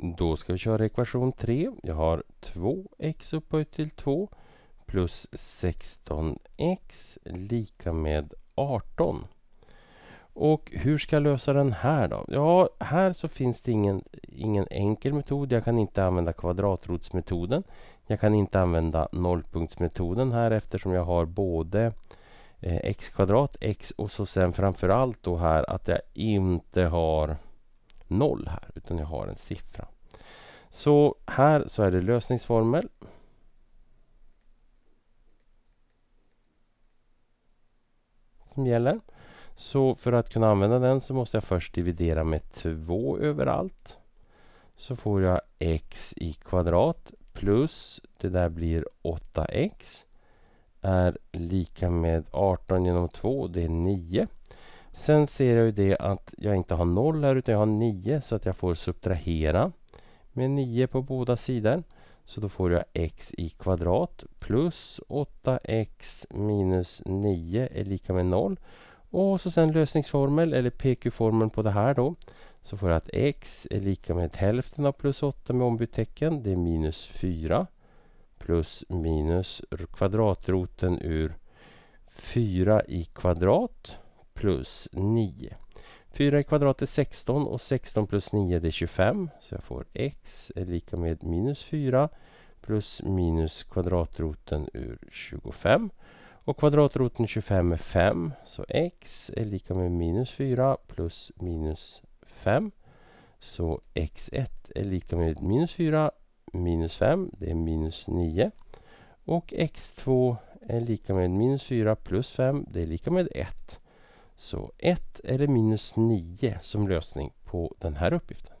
Då ska vi köra ekvation 3. Jag har 2x upphöjt till 2 plus 16x lika med 18. Och hur ska jag lösa den här då? Ja, här så finns det ingen, ingen enkel metod. Jag kan inte använda kvadratrotsmetoden. Jag kan inte använda nollpunktsmetoden här eftersom jag har både eh, x kvadrat, x och så sen framförallt då här att jag inte har noll här, utan jag har en siffra. Så här så är det lösningsformel. Som gäller. Så för att kunna använda den så måste jag först dividera med 2 överallt. Så får jag x i kvadrat plus det där blir 8x är lika med 18 genom 2, det är 9. Sen ser jag ju det att jag inte har noll här utan jag har 9 så att jag får subtrahera med 9 på båda sidor. Så då får jag x i kvadrat plus 8x minus 9 är lika med 0. Och så sen lösningsformel eller PQ-formeln på det här då. Så får jag att x är lika med hälften av plus 8 med ombytt Det är minus 4 plus minus kvadratroten ur 4 i kvadrat plus 9. 4 i kvadrat är 16 och 16 plus 9 är 25. Så jag får x är lika med minus 4 plus minus kvadratroten ur 25. Och kvadratroten 25 är 5. Så x är lika med minus 4 plus minus 5. Så x1 är lika med minus 4 minus 5. Det är minus 9. Och x2 är lika med minus 4 plus 5. Det är lika med 1. Så 1 eller minus 9 som lösning på den här uppgiften.